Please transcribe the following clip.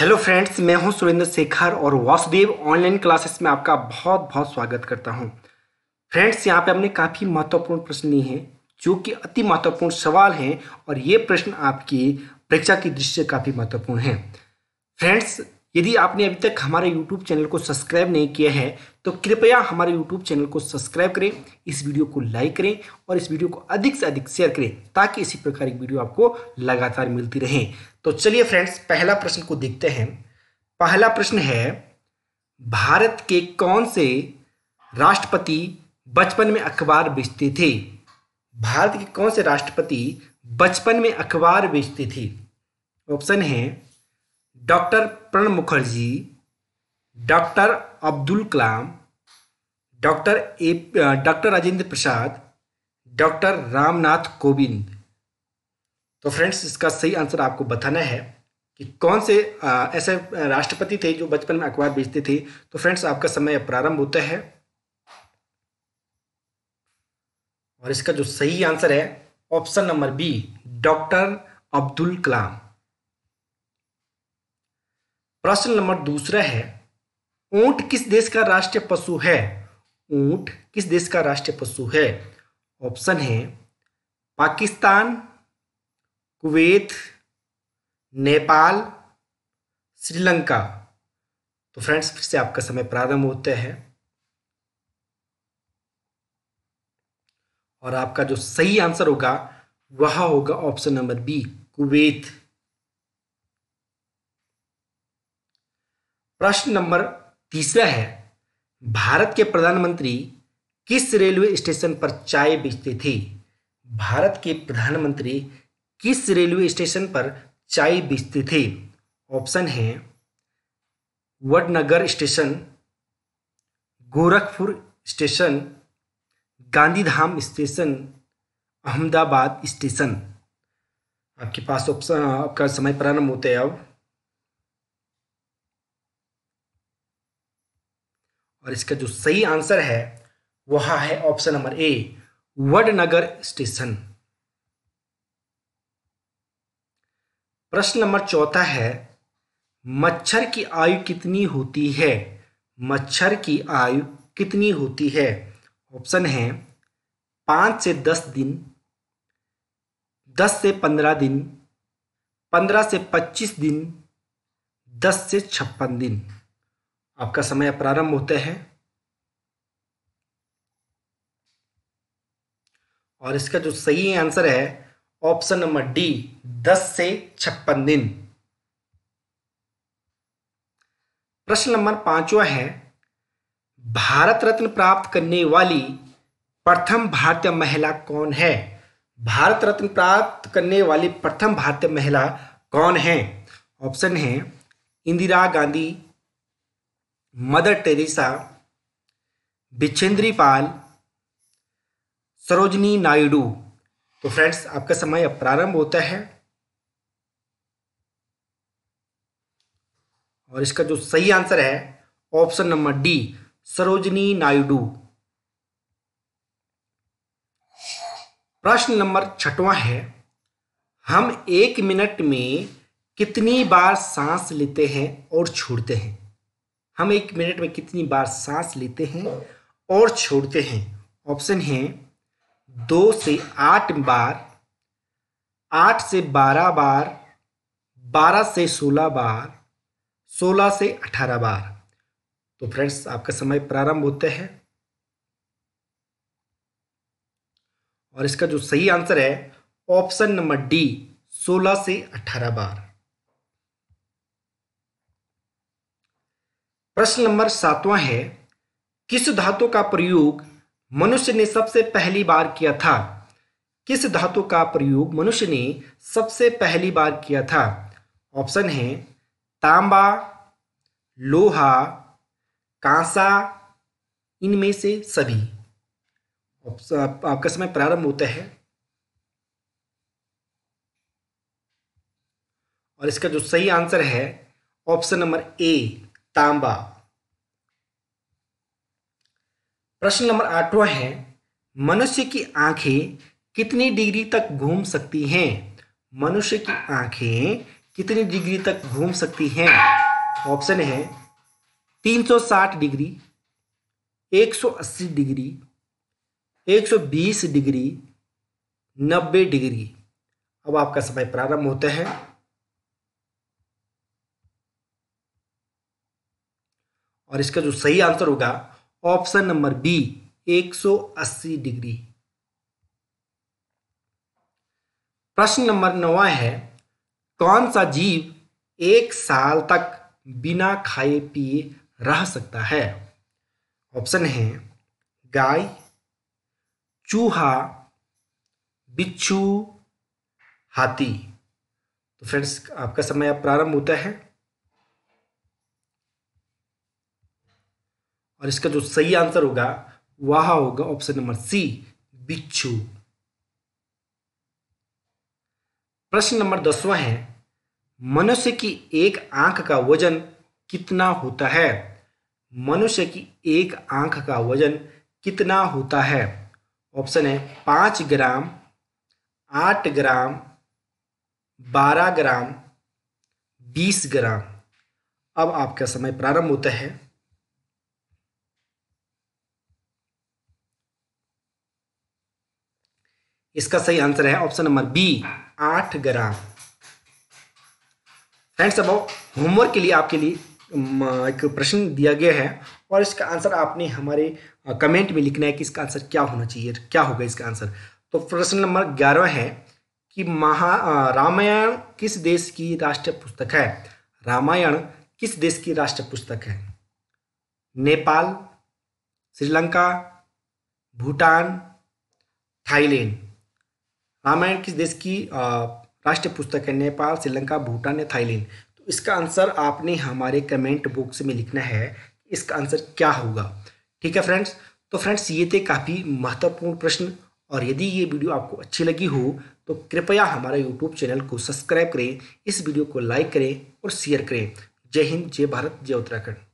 hello friends मैं हूं सुरेंद्र शेखर और वासुदेव ऑनलाइन क्लासेस में आपका बहुत बहुत स्वागत करता हूं फ्रेंड्स यहां पे हमने काफ़ी महत्वपूर्ण प्रश्न लिए हैं जो कि अति महत्वपूर्ण सवाल हैं और ये प्रश्न आपकी परीक्षा की दृष्टि से काफ़ी महत्वपूर्ण हैं फ्रेंड्स यदि आपने अभी तक हमारे YouTube चैनल को सब्सक्राइब नहीं किया है तो कृपया हमारे YouTube चैनल को सब्सक्राइब करें इस वीडियो को लाइक करें और इस वीडियो को अधिक से अधिक शेयर करें ताकि इसी प्रकार की वीडियो आपको लगातार मिलती रहे तो चलिए फ्रेंड्स पहला प्रश्न को देखते हैं पहला प्रश्न है भारत के कौन से राष्ट्रपति बचपन में अखबार बेचते थे भारत के कौन से राष्ट्रपति बचपन में अखबार बेचते थे ऑप्शन है doctor Pranab Mukherjee doctor Abdul Kalam doctor A doctor Rajendra Prasad doctor Ramnath Kovind तो फ्रेंड्स इसका सही आंसर आपको बताना है कि कौन से ऐसे राष्ट्रपति थे जो बचपन में अखबार बेचते थे तो फ्रेंड्स आपका समय प्रारंभ होता है और इसका जो सही आंसर है option number B doctor Abdul Kalam प्रश्न नंबर दूसरा है ऊंट किस देश का राष्ट्रीय पशु है ऊंट किस देश का राष्ट्रीय पशु है ऑप्शन है पाकिस्तान कुवैत नेपाल श्रीलंका तो फ्रेंड्स फिर से आपका समय प्रारंभ होता है और आपका जो सही आंसर होगा वह होगा ऑप्शन नंबर बी कुवैत प्रश्न नंबर तीसरा है भारत के प्रधानमंत्री किस रेलवे स्टेशन पर चाय बेचते थे भारत के प्रधानमंत्री किस रेलवे स्टेशन पर चाय बेचते थे ऑप्शन है Vadnagar station Gorakhpur station Gandhidham station Ahmedabad station आपके पास ऑप्शन आपका समय प्रारंभ होते हैं अब और इसका जो सही आंसर है वह है option number A Vadnagar station प्रश्न नंबर चौथा है मच्छर की आयु कितनी होती है मच्छर की आयु कितनी होती है ऑप्शन है पाँच से दस दिन दस से पंद्रह दिन पंद्रह से पच्चीस दिन दस से छप्पन दिन आपका समय प्रारंभ होता है और इसका जो सही आंसर है ऑप्शन नंबर डी दस से छप्पन दिन प्रश्न नंबर पांचवा है भारत रत्न प्राप्त करने वाली प्रथम भारतीय महिला कौन है भारत रत्न प्राप्त करने वाली प्रथम भारतीय महिला कौन है ऑप्शन है इंदिरा गांधी मदर टेरेसा बिछेंद्री पाल सरोजनी नायडू तो फ्रेंड्स आपका समय अब प्रारंभ होता है और इसका जो सही आंसर है option number D Sarojini Naidu प्रश्न नंबर छठवा है हम एक मिनट में कितनी बार सांस लेते हैं और छोड़ते हैं हम एक मिनट में कितनी बार सांस लेते हैं और छोड़ते हैं ऑप्शन है दो से आठ बार आठ से बारह बार बारह से सोलह बार सोलह से अठारह बार तो फ्रेंड्स आपका समय प्रारंभ होता है और इसका जो सही आंसर है ऑप्शन नंबर डी सोलह से अठारह बार प्रश्न नंबर सातवां है किस धातु का प्रयोग मनुष्य ने सबसे पहली बार किया था किस धातु का प्रयोग मनुष्य ने सबसे पहली बार किया था ऑप्शन है तांबा लोहा कांसा इनमें से सभी आपका समय प्रारंभ होता है और इसका जो सही आंसर है ऑप्शन नंबर ए तांबा प्रश्न नंबर आठवां है मनुष्य की आंखें कितनी डिग्री तक घूम सकती हैं मनुष्य की आंखें कितनी डिग्री तक घूम सकती हैं ऑप्शन है 360 डिग्री 180 डिग्री 120 डिग्री 90 डिग्री अब आपका समय प्रारंभ होता है और इसका जो सही आंसर होगा ऑप्शन नंबर बी 180 डिग्री प्रश्न नंबर नवा है कौन सा जीव एक साल तक बिना खाए पिए रह सकता है ऑप्शन है गाय चूहा बिच्छू हाथी तो फ्रेंड्स आपका समय अब प्रारंभ होता है और इसका जो सही आंसर होगा वह होगा ऑप्शन नंबर सी बिच्छू प्रश्न नंबर दसवा है मनुष्य की एक आंख का वजन कितना होता है मनुष्य की एक आंख का वजन कितना होता है ऑप्शन है पांच ग्राम आठ ग्राम बारह ग्राम बीस ग्राम अब आपका समय प्रारंभ होता है इसका सही आंसर है ऑप्शन नंबर बी आठ ग्राम फ्रेंड्स अब होमवर्क के लिए आपके लिए एक प्रश्न दिया गया है और इसका आंसर आपने हमारे कमेंट में लिखना है कि इसका आंसर क्या होना चाहिए क्या होगा इसका आंसर तो प्रश्न नंबर ग्यारह है कि महा रामायण किस देश की राष्ट्रीय पुस्तक है रामायण किस देश की राष्ट्रीय पुस्तक है नेपाल श्रीलंका भूटान थाईलैंड रामायण किस देश की राष्ट्रीय पुस्तक है नेपाल श्रीलंका भूटान या थाईलैंड तो इसका आंसर आपने हमारे कमेंट बॉक्स में लिखना है इसका आंसर क्या होगा ठीक है फ्रेंड्स तो फ्रेंड्स ये थे काफ़ी महत्वपूर्ण प्रश्न और यदि ये वीडियो आपको अच्छी लगी हो तो कृपया हमारे यूट्यूब चैनल को सब्सक्राइब करें इस वीडियो को लाइक करें और शेयर करें जय हिंद जय भारत जय उत्तराखंड